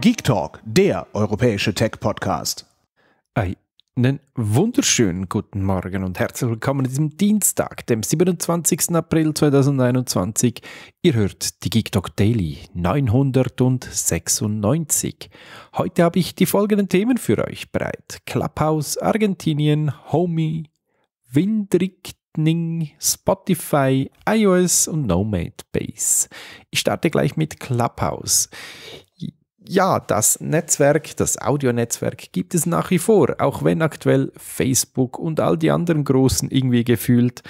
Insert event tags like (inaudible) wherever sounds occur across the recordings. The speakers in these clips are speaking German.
Geek Talk, der europäische Tech-Podcast. Einen wunderschönen guten Morgen und herzlich willkommen an diesem Dienstag, dem 27. April 2021. Ihr hört die Geek Talk Daily 996. Heute habe ich die folgenden Themen für euch bereit: Clubhouse, Argentinien, Homie, Windrick Spotify, iOS und Nomad Base. Ich starte gleich mit Clubhouse ja, das Netzwerk, das Audionetzwerk gibt es nach wie vor, auch wenn aktuell Facebook und all die anderen Großen irgendwie gefühlt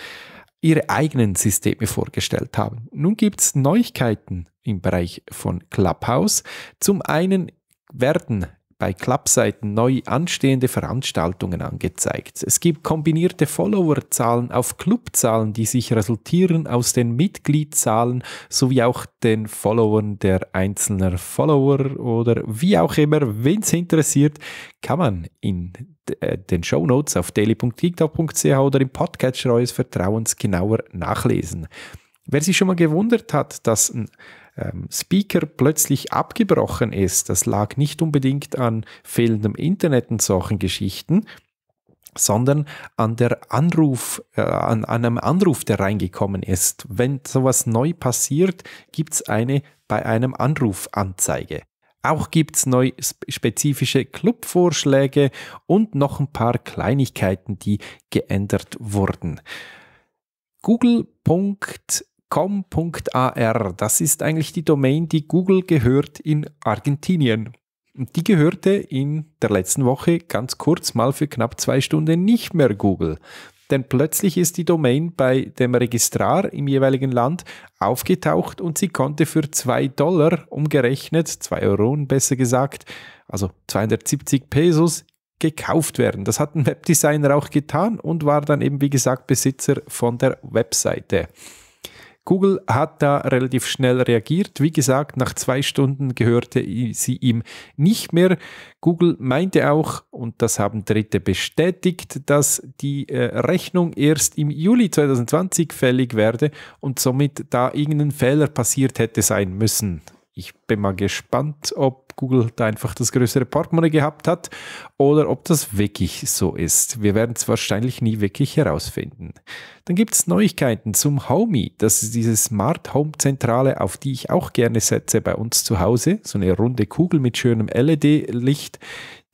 ihre eigenen Systeme vorgestellt haben. Nun gibt es Neuigkeiten im Bereich von Clubhouse. Zum einen werden bei Clubseiten neu anstehende Veranstaltungen angezeigt. Es gibt kombinierte Followerzahlen auf Clubzahlen, die sich resultieren aus den Mitgliedszahlen sowie auch den Followern der einzelnen Follower oder wie auch immer. Wenn es interessiert, kann man in äh, den Shownotes auf daily.tiktok.ch oder im Podcatcher eures Vertrauens genauer nachlesen. Wer sich schon mal gewundert hat, dass ein ähm, Speaker plötzlich abgebrochen ist. Das lag nicht unbedingt an fehlendem Internet und solchen Geschichten, sondern an, der Anruf, äh, an, an einem Anruf, der reingekommen ist. Wenn sowas neu passiert, gibt es eine bei einem Anrufanzeige. Auch gibt es neu spezifische Clubvorschläge und noch ein paar Kleinigkeiten, die geändert wurden. Google com.ar. Das ist eigentlich die Domain, die Google gehört in Argentinien. die gehörte in der letzten Woche ganz kurz mal für knapp zwei Stunden nicht mehr Google. Denn plötzlich ist die Domain bei dem Registrar im jeweiligen Land aufgetaucht und sie konnte für 2 Dollar umgerechnet, 2 Euro besser gesagt, also 270 Pesos gekauft werden. Das hat ein Webdesigner auch getan und war dann eben, wie gesagt, Besitzer von der Webseite. Google hat da relativ schnell reagiert. Wie gesagt, nach zwei Stunden gehörte sie ihm nicht mehr. Google meinte auch, und das haben Dritte bestätigt, dass die äh, Rechnung erst im Juli 2020 fällig werde und somit da irgendein Fehler passiert hätte sein müssen. Ich bin mal gespannt, ob Google da einfach das größere Portemonnaie gehabt hat oder ob das wirklich so ist. Wir werden es wahrscheinlich nie wirklich herausfinden. Dann gibt es Neuigkeiten zum Homey. Das ist diese Smart Home Zentrale, auf die ich auch gerne setze bei uns zu Hause. So eine runde Kugel mit schönem LED-Licht,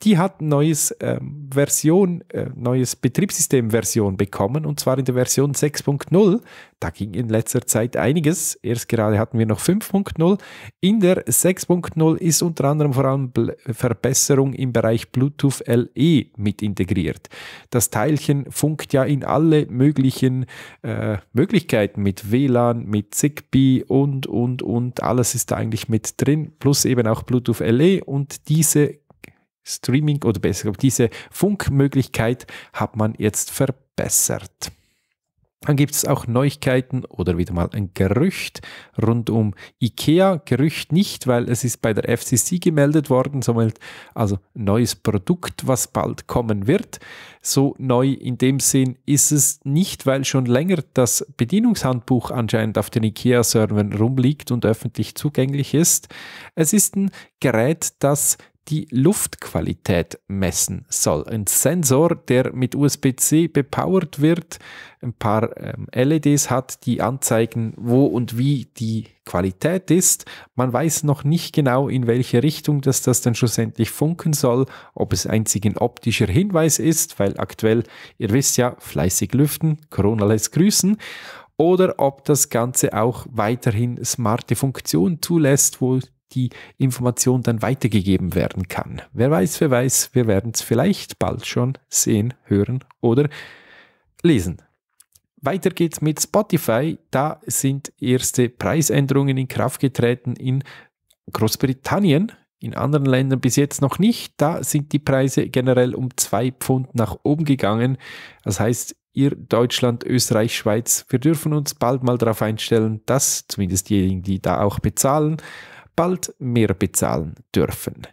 die hat neues ähm, Version, äh, neues Betriebssystem-Version bekommen und zwar in der Version 6.0. Da ging in letzter Zeit einiges. Erst gerade hatten wir noch 5.0. In der 6.0 ist unter anderem vor allem Bl Verbesserung im Bereich Bluetooth LE mit integriert. Das Teilchen funkt ja in alle möglichen äh, Möglichkeiten mit WLAN, mit Zigbee und und und alles ist da eigentlich mit drin. Plus eben auch Bluetooth LE und diese Streaming oder besser, gesagt, diese Funkmöglichkeit hat man jetzt verbessert. Dann gibt es auch Neuigkeiten oder wieder mal ein Gerücht rund um IKEA. Gerücht nicht, weil es ist bei der FCC gemeldet worden, somit also neues Produkt, was bald kommen wird. So neu in dem Sinn ist es nicht, weil schon länger das Bedienungshandbuch anscheinend auf den IKEA-Servern rumliegt und öffentlich zugänglich ist. Es ist ein Gerät, das die Luftqualität messen soll. Ein Sensor, der mit USB-C bepowert wird, ein paar ähm, LEDs hat, die anzeigen, wo und wie die Qualität ist. Man weiß noch nicht genau, in welche Richtung das, das dann schlussendlich funken soll, ob es einzig ein optischer Hinweis ist, weil aktuell, ihr wisst ja, fleißig lüften, Corona lässt grüßen oder ob das Ganze auch weiterhin smarte Funktionen zulässt, wo die Information dann weitergegeben werden kann. Wer weiß, wer weiß, wir werden es vielleicht bald schon sehen, hören oder lesen. Weiter geht's mit Spotify. Da sind erste Preisänderungen in Kraft getreten in Großbritannien. In anderen Ländern bis jetzt noch nicht. Da sind die Preise generell um zwei Pfund nach oben gegangen. Das heißt, ihr Deutschland, Österreich, Schweiz, wir dürfen uns bald mal darauf einstellen, dass zumindest diejenigen, die da auch bezahlen, bald mehr bezahlen dürfen.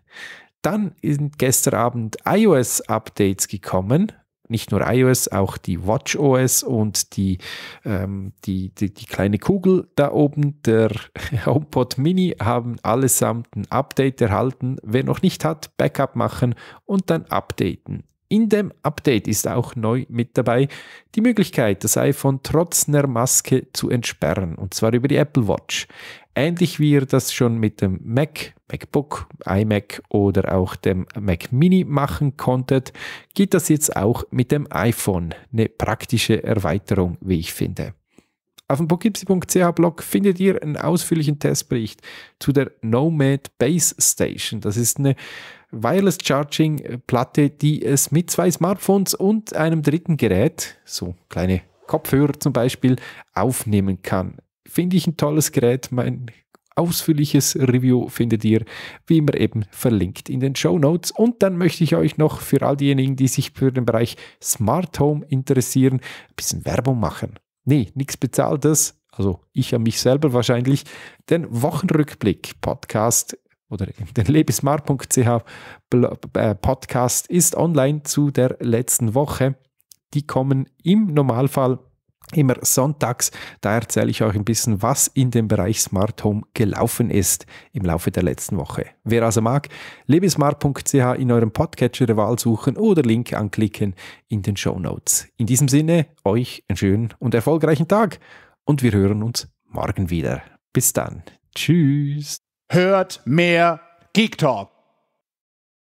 Dann sind gestern Abend iOS-Updates gekommen. Nicht nur iOS, auch die WatchOS und die, ähm, die, die, die, kleine Kugel da oben, der (laughs) HomePod Mini, haben allesamt ein Update erhalten. Wer noch nicht hat, Backup machen und dann updaten. In dem Update ist auch neu mit dabei die Möglichkeit, das iPhone trotz einer Maske zu entsperren, und zwar über die Apple Watch ähnlich wie ihr das schon mit dem Mac, MacBook, iMac oder auch dem Mac Mini machen konntet, geht das jetzt auch mit dem iPhone. Eine praktische Erweiterung, wie ich finde. Auf dem bookipsy.ch Blog findet ihr einen ausführlichen Testbericht zu der Nomad Base Station. Das ist eine Wireless Charging Platte, die es mit zwei Smartphones und einem dritten Gerät, so kleine Kopfhörer zum Beispiel, aufnehmen kann. Finde ich ein tolles Gerät. Mein ausführliches Review findet ihr wie immer eben verlinkt in den Show Notes. Und dann möchte ich euch noch für all diejenigen, die sich für den Bereich Smart Home interessieren, ein bisschen Werbung machen. Nee, nichts bezahltes. Also ich an mich selber wahrscheinlich. Den Wochenrückblick Podcast oder den lebesmart.ch äh, Podcast ist online zu der letzten Woche. Die kommen im Normalfall Immer sonntags, da erzähle ich euch ein bisschen, was in dem Bereich Smart Home gelaufen ist im Laufe der letzten Woche. Wer also mag, lebesmart.ch in eurem Podcatcher der Wahl suchen oder Link anklicken in den Show Notes. In diesem Sinne, euch einen schönen und erfolgreichen Tag und wir hören uns morgen wieder. Bis dann. Tschüss. Hört mehr Geek Talk.